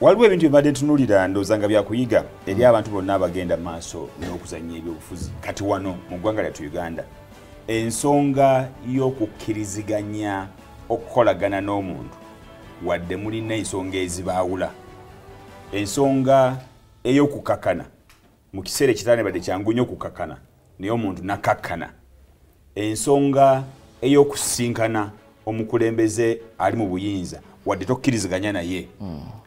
waliwo ebintu byebadde ntunulira ndooza nga byakuyiga eri abantu bonna abagenda maaso n'okuzanya ebyobufuzi kati wano mu ggwanga lyatu uganda ensonga y'okukkiriziganya okukolagana n'omuntu wadde mulina ensonga ezibaawula ensonga ey'okukakana mu kiseera ekitaane badde kyangu nyo okukakana naye omuntu nakakkana ensonga ey'okusisinkana omukulembeze ali mu buyinza wadde tokkiriziganya naye hmm.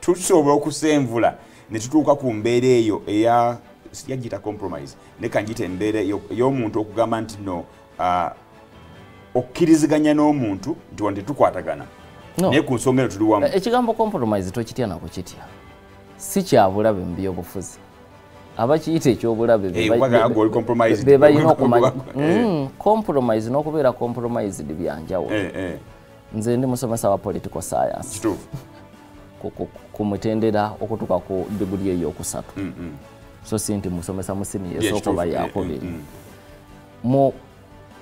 tusobola okusenvula netutuuka ku mbeera eyo eyagiyita compromise nekangiyita embeera ey'omuntu okugamba nti no okkiriziganya n'omuntu nti wan tetukwatagana naye ku nsonga eno tuli wamu eh, ekigambo compromise tokitya nako kitya si kyabulabe mu byobufuzi abakiyita ekyobulabebebalina eh, okumanya eh. mm, compromise n'okubeera compromised byanjawulo nze ndi musomesa wa political science kumutendera okutuka ku diguri eyokusatu mm, mm. so si nti musomesa musini yesooka oba yakubiri mm, mu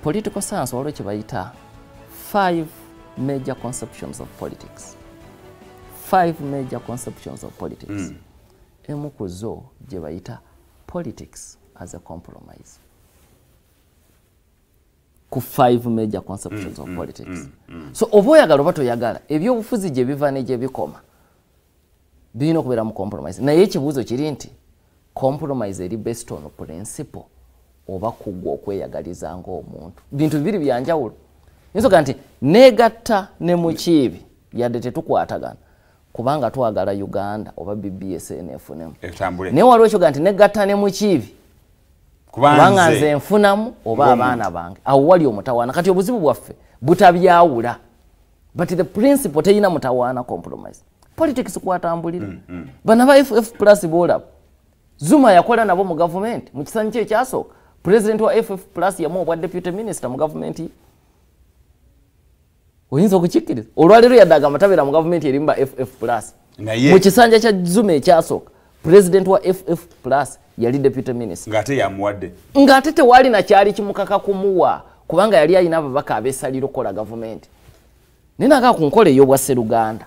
political science waliwo kyebayita 5 major conceptions of politics 5 major conceptions of politics emu ku zo gyebayita politics as a compromise ku 5 major conceptions of politics so oba oyagala oba toyagala ebyobufuzi gyebiva negyebikoma birina okubeeramu compromise naye ekibuuzo kiri nti compromise eri based on principle oba kugwa okweyagaliza ngaomuntu bintu bibiri byanjawulo nsoga nti negatta ne mukiibi yadde tetukwatagana kubanga twagala uganda oba bbs nefunemu naye waliwo ekyoga nti negatta ne mukiibi kubanga nze nfunamu oba abaana bange awo wali omutawaana kati obuzibu bwaffe butabyawula but the principle teyina mutawaana compromise politics kwatambulira mm, mm. bana ba ff plus bola zuma yakola nabo mu gavumenti mukisanyi kye ekyasooka president wa ff plus yamu obwa deputy minister mu gavumenti oyinza okukikkiriza olwaleero yadde agamatabeera mu gavumenti erimu ba ff plus mu kisanja kya zuma ekyasooka president wa ff plus yali deputy minister ngaate yamuwadde ngaate tewali nakyali kimukaka kumuwa kubanga yali ayina ababaka abesalira okukola gavumenti naye nagaa ku nkola ey'obwa seruganda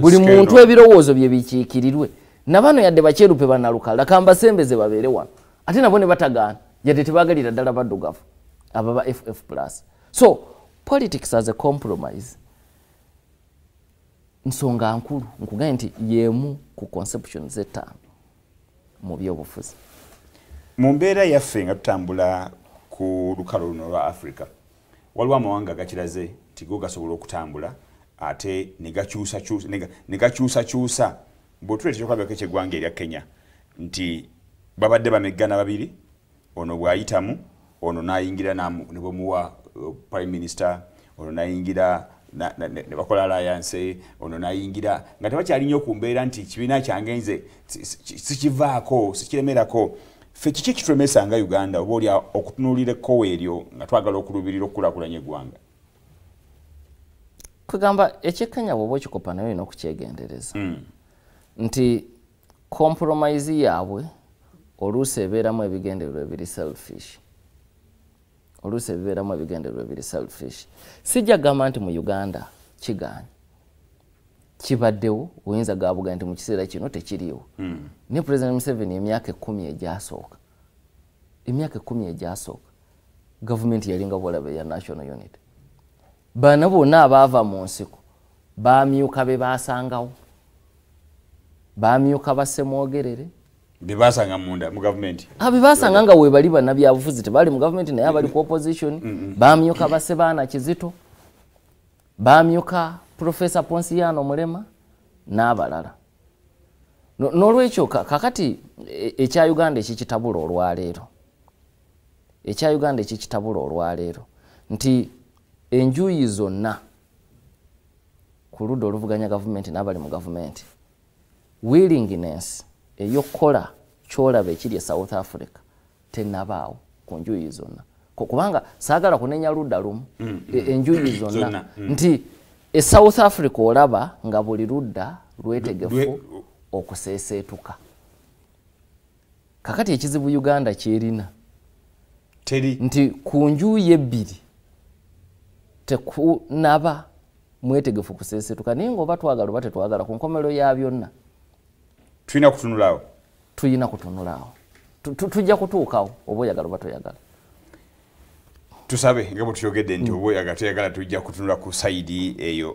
buli muntu ebirowoozo byebikiikirirwe nabano yadde bakyerupe banaluka laka mbasembeze babeere wano ate nabo ne batagaana yadde tebagalira ddala baddugavu ababa ff plus so politics as a compromise nsonga nkulu nkugambe nti yemu ku conception zettaano mu byobufuzi mu mbeera yaffe nga tutambula ku lukalo luno lwa africa waliwo amawanga gakiraze nti go gasobola okutambula ate negakyusakyusa bwetuleeta ekyokulabirako ekyeggwanga erya kenya nti babadde bameggana babiri ono bwayitamu ono nayingira nebamuwa uh, prime minister ono nayingira nebakola alliance ono nayingira nga tebakyalinyo kumbeera nti kibiina kyange nze sikivaako sikiremerako fe kiki kitulemesa nga uganda obaoli okutunulira ekkowa eryo nga twagala okulubirira okukulakulanya eggwanga kugamba ekyekenya bwoba okikopa naye olina okukyegendereza mm. nti kompromise yaabwe oluusi ebeeramu ebigendererwa ebiri selfish oluusi ebibeeramu ebigendererwa ebiri selfish sijja kugamba nti mu uganda kiganye kibaddewo oyinza gabuga nti mukiseera kino tekiriwo mm. ne president museveni emyaka ekumi egyasooka emyaka ekumi egyasooka gavumenti yalinga bwolaba eya national unity bano bonna abaava mu nsiko bamyuka be basangawo bamyuka basemwogerere bebasanga ah, nga webali banabyabufuzi tebali mugavment naye abali ku mm-hmm. opposition mm-hmm. bamyuka base baana kizito bamyuka profesa ponsiano mulema n'abalala nolwekyo kakati e, ekya uganda ekikitabula olwaleero ekya uganda ekikitabula olwaleero nti enjuyi zonna ku ludda oluvuganya gavumenti n'abali mu gavumenti willinginess eyokukola kyolaba ekiri e south africa tenabaawo ku njuyi zonna kubanga saagala kunenya ludda lumu mm, e- mm. enjuyi zonna mm. nti e south africa olaba nga buli ludda lwetegefu okuseeseetuka kakati ekizibu uganda kyerina nti ku njuyi ebbiri tekunaba mwetegefu kusesetuka naye ngaoba twagala oba tetwagala ku nkomero ya byonna tulina kutunulawo tulina kutunulawo tujja kutuukawo oba oyagala oba toyagala tusabe nga bwe tuyogedde nti mm. oba oyagala toyagala tujja kutunula ku saidi eyo